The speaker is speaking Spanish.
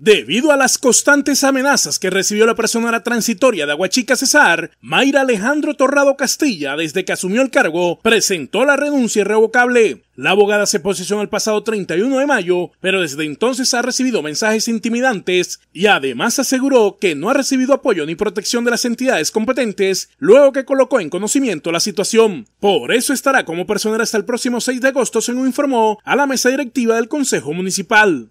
Debido a las constantes amenazas que recibió la persona transitoria de Aguachica Cesar, Mayra Alejandro Torrado Castilla, desde que asumió el cargo, presentó la renuncia irrevocable. La abogada se posicionó el pasado 31 de mayo, pero desde entonces ha recibido mensajes intimidantes y además aseguró que no ha recibido apoyo ni protección de las entidades competentes luego que colocó en conocimiento la situación. Por eso estará como persona hasta el próximo 6 de agosto, según informó a la mesa directiva del Consejo Municipal.